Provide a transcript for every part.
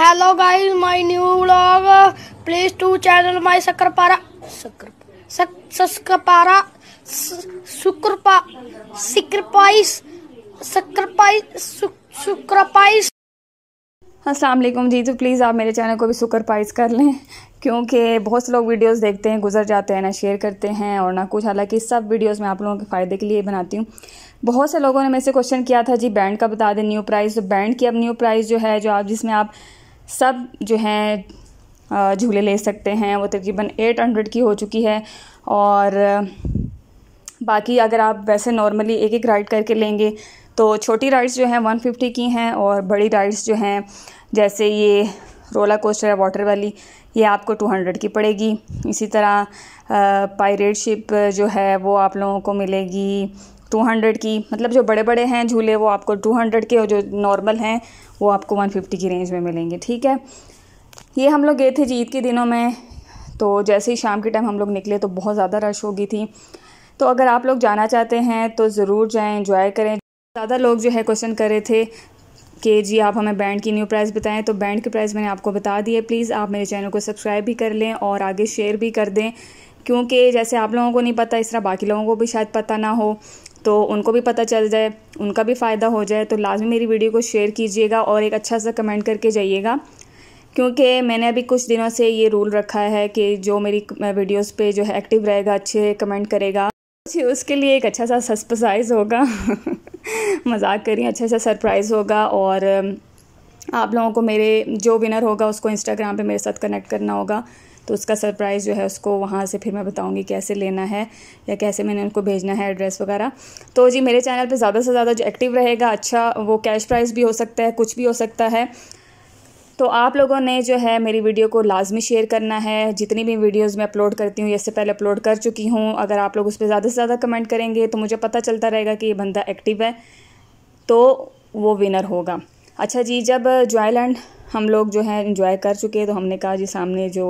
hello guys my new vlog please to channel my शक्करपारा शक्करपारा शुक्रपा सिक्रपाइस शक्करपाइस शुक्रपाइस वालेकुम जी तो प्लीज़ आप मेरे चैनल को भी सुकरपाइज कर लें क्योंकि बहुत से लोग वीडियोस देखते हैं गुजर जाते हैं ना शेयर करते हैं और ना कुछ हालांकि सब वीडियोस मैं आप लोगों के फ़ायदे के लिए बनाती हूँ बहुत से लोगों ने मेरे से क्वेश्चन किया था जी बैंड का बता दें न्यू प्राइस तो बैंड की अब न्यू प्राइस जो है जो आप जिसमें आप सब जो हैं झूले ले सकते हैं वो तकरीबन एट हंड्रेड की हो चुकी है और बाकी अगर आप वैसे नॉर्मली एक एक राइड करके लेंगे तो छोटी राइड्स जो हैं वन फिफ्टी की हैं और बड़ी राइड्स जो हैं जैसे ये रोला कोस्टर है वाटर वाली ये आपको टू हंड्रेड की पड़ेगी इसी तरह पायरेट शिप जो है वो आप लोगों को मिलेगी टू हंड्रेड की मतलब जो बड़े बड़े हैं झूले वो आपको टू हंड्रेड के और जो नॉर्मल हैं वो आपको वन फिफ्टी की रेंज में मिलेंगे ठीक है ये हम लोग गए थे जी ईद के दिनों में तो जैसे ही शाम के टाइम हम लोग निकले तो बहुत ज़्यादा रश हो गई थी तो अगर आप लोग जाना चाहते हैं तो ज़रूर जाएँ इन्जॉय करें ज़्यादा लोग जो है क्वेश्चन कर रहे थे कि जी आप हमें बैंड की न्यू प्राइस बताएं तो बैंड की प्राइस मैंने आपको बता दी है प्लीज़ आप मेरे चैनल को सब्सक्राइब भी कर लें और आगे शेयर भी कर दें क्योंकि जैसे आप लोगों को नहीं पता इस तरह बाकी लोगों को भी शायद पता ना हो तो उनको भी पता चल जाए उनका भी फ़ायदा हो जाए तो लाजमी मेरी वीडियो को शेयर कीजिएगा और एक अच्छा सा कमेंट करके जाइएगा क्योंकि मैंने अभी कुछ दिनों से ये रूल रखा है कि जो मेरी वीडियोस पे जो है एक्टिव रहेगा अच्छे कमेंट करेगा उसके लिए एक अच्छा सा सस्पसाइज होगा मजाक करिए अच्छा सा सरप्राइज़ होगा और आप लोगों को मेरे जो विनर होगा उसको इंस्टाग्राम पे मेरे साथ कनेक्ट करना होगा तो उसका सरप्राइज़ जो है उसको वहाँ से फिर मैं बताऊँगी कैसे लेना है या कैसे मैंने उनको भेजना है एड्रेस वगैरह तो जी मेरे चैनल पे ज़्यादा से ज़्यादा जो एक्टिव रहेगा अच्छा वो कैश प्राइज़ भी हो सकता है कुछ भी हो सकता है तो आप लोगों ने जो है मेरी वीडियो को लाजमी शेयर करना है जितनी भी वीडियोस मैं अपलोड करती हूँ इससे पहले अपलोड कर चुकी हूँ अगर आप लोग उस पर ज़्यादा से ज़्यादा कमेंट करेंगे तो मुझे पता चलता रहेगा कि ये बंदा एक्टिव है तो वो विनर होगा अच्छा जी जब जॉयलैंड हम लोग जो है इन्जॉय कर चुके तो हमने कहा जी सामने जो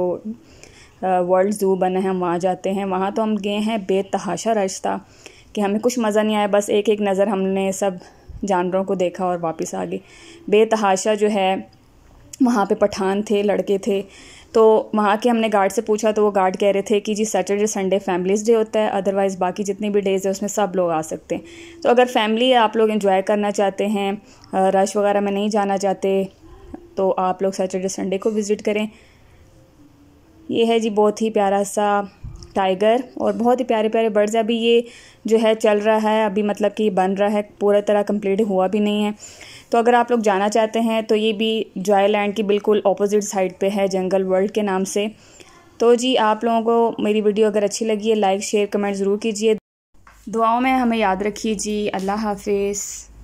वर्ल्ड ज़ू बना है हम वहाँ जाते हैं वहाँ तो हम गए हैं बेतहाशा रश था कि हमें कुछ मज़ा नहीं आया बस एक एक नज़र हमने सब जानवरों को देखा और वापस आ गए बेतहाशा जो है वहाँ पे पठान थे लड़के थे तो वहाँ के हमने गार्ड से पूछा तो वो गार्ड कह रहे थे कि जी सैटरडे संडे फैमिलीज डे होता है अदरवाइज़ बाकी जितने भी डेज़ है उसमें सब लोग आ सकते हैं तो अगर फैमिली आप लोग इन्जॉय करना चाहते हैं रश वगैरह में नहीं जाना चाहते तो आप लोग सैटरडे संडे को विज़िट करें ये है जी बहुत ही प्यारा सा टाइगर और बहुत ही प्यारे प्यारे बर्ड्स अभी ये जो है चल रहा है अभी मतलब कि बन रहा है पूरा तरह कंप्लीट हुआ भी नहीं है तो अगर आप लोग जाना चाहते हैं तो ये भी जॉय लैंड की बिल्कुल ऑपोजिट साइड पे है जंगल वर्ल्ड के नाम से तो जी आप लोगों को मेरी वीडियो अगर अच्छी लगी है लाइक शेयर कमेंट ज़रूर कीजिए दुआओं में हमें याद रखिए जी अल्लाह हाफिज़